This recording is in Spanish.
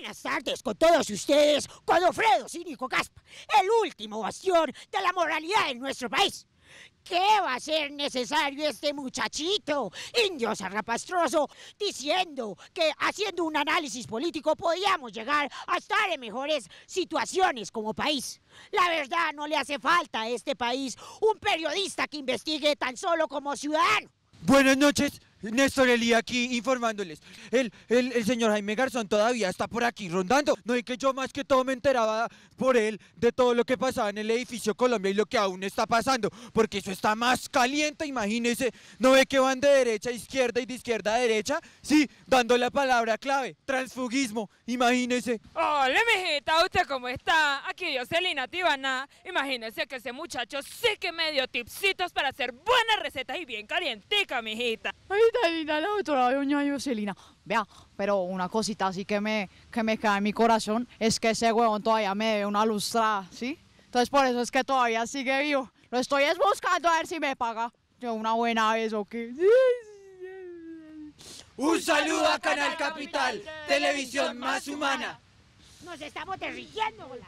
Buenas tardes con todos ustedes, con Alfredo Cínico Caspa, el último bastión de la moralidad en nuestro país. ¿Qué va a ser necesario este muchachito, indio zarrapastroso, diciendo que haciendo un análisis político podíamos llegar a estar en mejores situaciones como país? La verdad no le hace falta a este país un periodista que investigue tan solo como ciudadano. Buenas noches, Néstor Eli aquí informándoles. El, el, señor Jaime Garzón todavía está por aquí rondando. No es que yo más que todo me enteraba por él de todo lo que pasaba en el edificio Colombia y lo que aún está pasando, porque eso está más caliente, imagínese, No ve que van de derecha a izquierda y de izquierda a derecha. Sí, dando la palabra clave, transfugismo, imagínese Hola, mijita, ¿usted cómo está? Aquí yo, Celina Tibana. imagínese que ese muchacho sí que me dio tipsitos para hacer buenas recetas y bien calientica, mijita la doctora doña Joselina. Vea, pero una cosita así que me, que me cae en mi corazón es que ese huevón todavía me debe una lustrada, ¿sí? Entonces por eso es que todavía sigue vivo. Lo estoy es buscando a ver si me paga yo una buena vez o qué. Un saludo a Canal Capital, televisión más humana. Nos estamos derritiendo, hola.